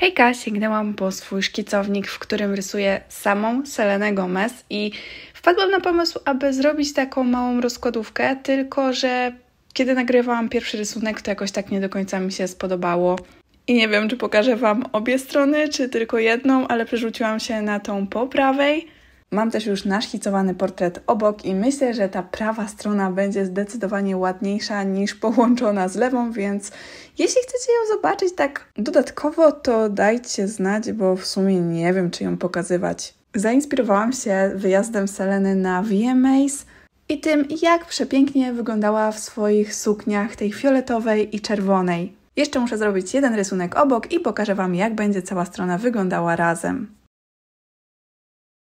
Hejka, sięgnęłam po swój szkicownik, w którym rysuję samą Selenę Gomez i wpadłam na pomysł, aby zrobić taką małą rozkładówkę, tylko że kiedy nagrywałam pierwszy rysunek, to jakoś tak nie do końca mi się spodobało. I nie wiem, czy pokażę Wam obie strony, czy tylko jedną, ale przerzuciłam się na tą po prawej. Mam też już naszkicowany portret obok i myślę, że ta prawa strona będzie zdecydowanie ładniejsza niż połączona z lewą, więc jeśli chcecie ją zobaczyć tak dodatkowo, to dajcie znać, bo w sumie nie wiem, czy ją pokazywać. Zainspirowałam się wyjazdem Seleny na VMAs i tym, jak przepięknie wyglądała w swoich sukniach tej fioletowej i czerwonej. Jeszcze muszę zrobić jeden rysunek obok i pokażę Wam, jak będzie cała strona wyglądała razem.